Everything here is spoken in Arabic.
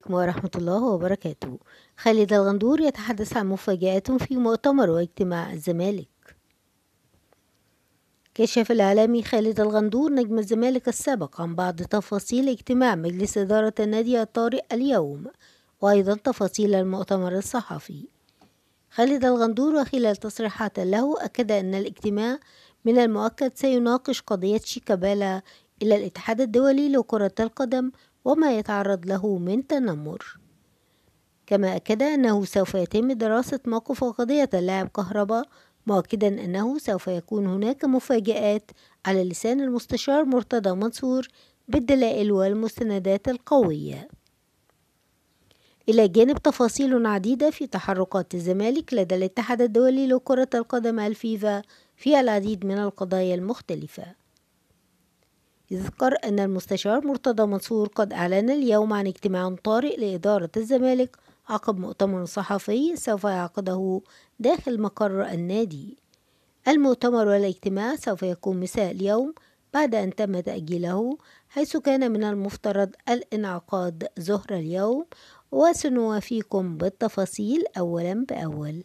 عليكم ورحمة الله وبركاته خالد الغندور يتحدث عن مفاجآت في مؤتمر واجتماع الزمالك كشف الإعلامي خالد الغندور نجم الزمالك السابق عن بعض تفاصيل اجتماع مجلس إدارة النادي الطارئ اليوم وأيضا تفاصيل المؤتمر الصحفي خالد الغندور وخلال تصريحات له أكد أن الاجتماع من المؤكد سيناقش قضية شيكابالا إلى الاتحاد الدولي لكرة القدم وما يتعرض له من تنمر كما أكد أنه سوف يتم دراسة موقف قضية اللاعب كهرباء مؤكدا أنه سوف يكون هناك مفاجآت على لسان المستشار مرتضى منصور بالدلائل والمستندات القوية إلى جانب تفاصيل عديدة في تحركات الزمالك لدى الاتحاد الدولي لكرة القدم الفيفا في العديد من القضايا المختلفة يذكر أن المستشار مرتضى منصور قد أعلن اليوم عن اجتماع طارئ لإدارة الزمالك عقب مؤتمر صحفي سوف يعقده داخل مقر النادي المؤتمر والاجتماع سوف يكون مساء اليوم بعد أن تم تأجيله حيث كان من المفترض الانعقاد ظهر اليوم وسنوافيكم بالتفاصيل أولا بأول